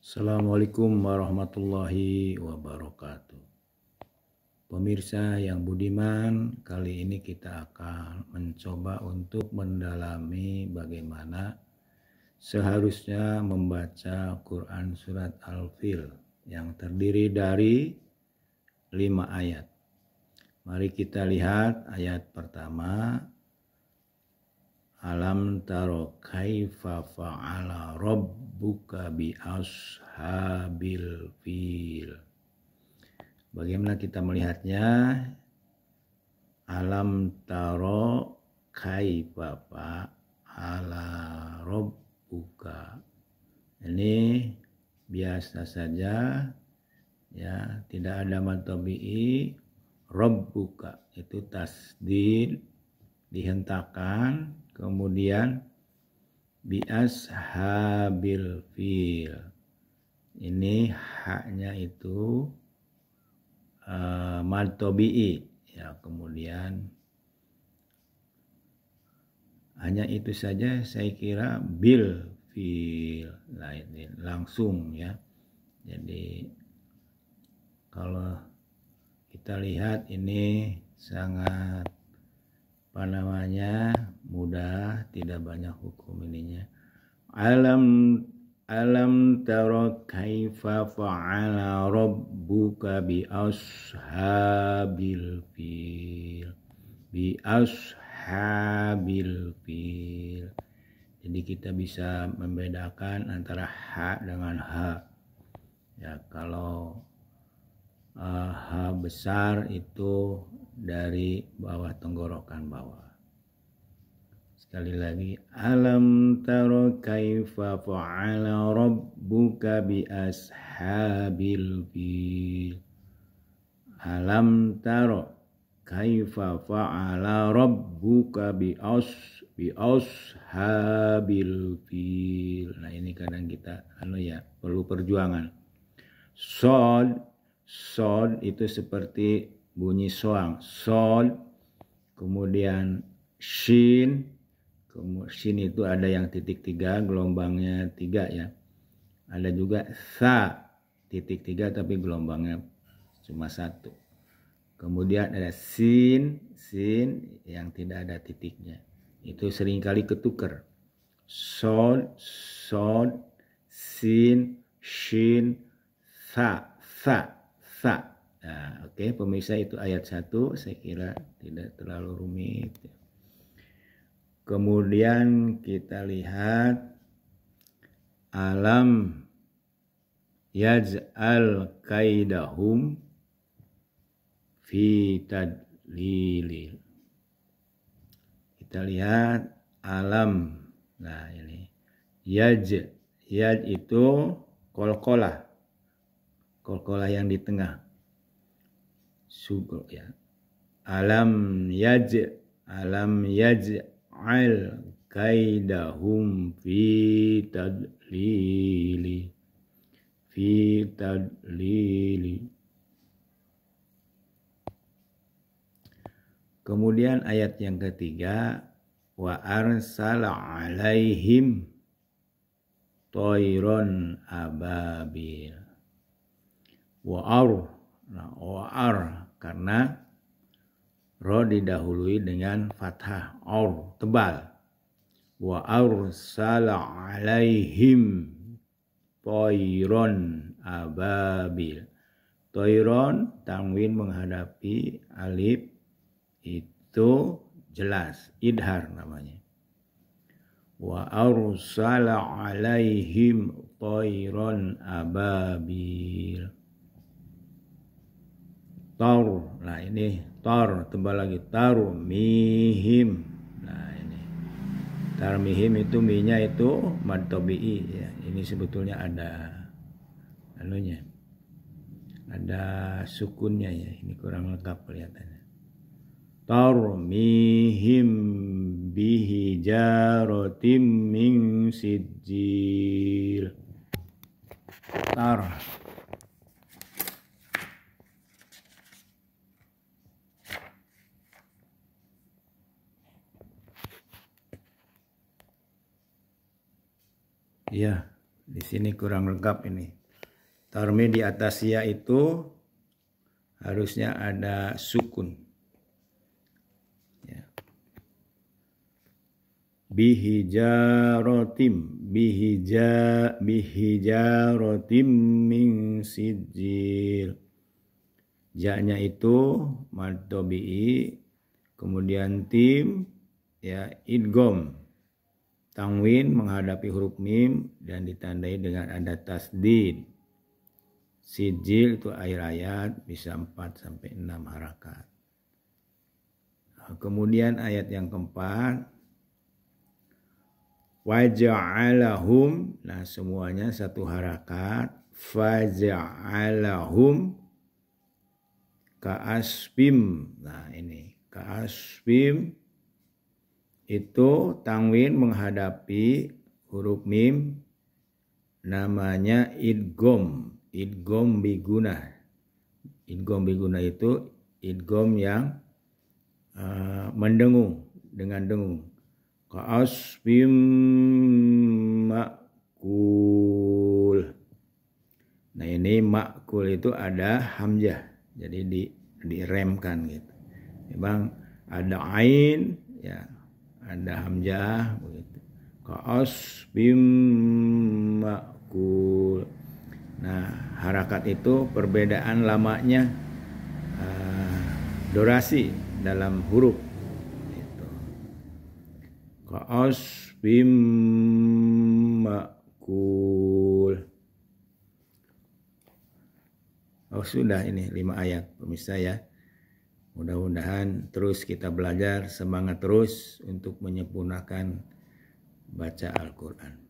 Assalamualaikum warahmatullahi wabarakatuh. Pemirsa yang budiman, kali ini kita akan mencoba untuk mendalami bagaimana seharusnya membaca Quran Surat Al-Fil yang terdiri dari lima ayat. Mari kita lihat ayat pertama Alam taro kaifa fa'ala rabbuka bi ashabil fil. Bagaimana kita melihatnya? Alam taro kaifa fa'ala rabbuka. Ini biasa saja ya, tidak ada matobi'i buka itu tasdid dihentakan Kemudian bi ashabil fil. Ini haknya itu uh, eh, maltobi'i. Ya, kemudian hanya itu saja saya kira bil fil lain nah, langsung ya. Jadi kalau kita lihat ini sangat apa namanya mudah tidak banyak hukum ininya alam alam tara kaifa fa'ala rabbuka bi ashabil fil bi ashabil fil jadi kita bisa membedakan antara ha dengan ha ya kalau uh, ha besar itu dari bawah tenggorokan bawah Sekali lagi, alam taro kaifa fa'ala rabbuka bi ashabil fil. Alam taro kaifa fa'ala rabbuka bi as bi ashabil fil. Nah, ini kadang kita anu ya, perlu perjuangan. Sod sod itu seperti bunyi soang. Sod kemudian shin Kemudian itu ada yang titik tiga, gelombangnya tiga ya. Ada juga sa titik tiga tapi gelombangnya cuma satu. Kemudian ada sin, sin yang tidak ada titiknya. Itu seringkali ketuker. Sod, sod, sin, shin, sa, sa, sa. Nah, Oke, okay, pemirsa itu ayat satu. Saya kira tidak terlalu rumit. Kemudian kita lihat alam yaj'al kaidahum fi tadlilil. Kita lihat alam. Nah, ini yaj yaj itu kolkola kolkola yang di tengah. Sugro ya. Alam yaj alam yaj Al kaidahum fi tadlili fi tadlili Kemudian ayat yang ketiga wa arsala alaihim toiron ababil wa ar nah, wa ar karena Ro didahului dengan fathah aur tebal. Wa arsala alaihim toiron ababil. Toiron tanwin menghadapi alif itu jelas idhar namanya. Wa arsala alaihim toiron ababil. Tor, nah ini tar tebal lagi mihim nah ini mihim itu minya itu mad tabi'i ya ini sebetulnya ada anunya ada sukunnya ya ini kurang lengkap kelihatannya mihim bihi jarotim min sijil tar Iya, di sini kurang lengkap ini. Tarmi di atas ya itu harusnya ada sukun. Ya. Bihijarotim, bihija, bihijarotim ming sijil. Jaknya itu mad kemudian tim ya idgom Tangwin menghadapi huruf mim dan ditandai dengan ada tasdid. Sijil itu air ayat bisa 4 sampai 6 harakat. Nah, kemudian ayat yang keempat waja'alahum nah semuanya satu harakat faja'alahum ka'asbim nah ini ka'asbim itu tangwin menghadapi huruf mim namanya idgom idgom biguna idgom biguna itu idgom yang uh, eh, mendengung dengan dengung kaasfim makul nah ini makul itu ada hamjah jadi di diremkan gitu memang ada ain ya ada hamzah begitu kaos bim makul nah harakat itu perbedaan lamanya uh, durasi dalam huruf itu kaos bim makul Oh sudah ini lima ayat pemirsa ya. Mudah-mudahan terus kita belajar, semangat terus untuk menyempurnakan baca Al-Quran.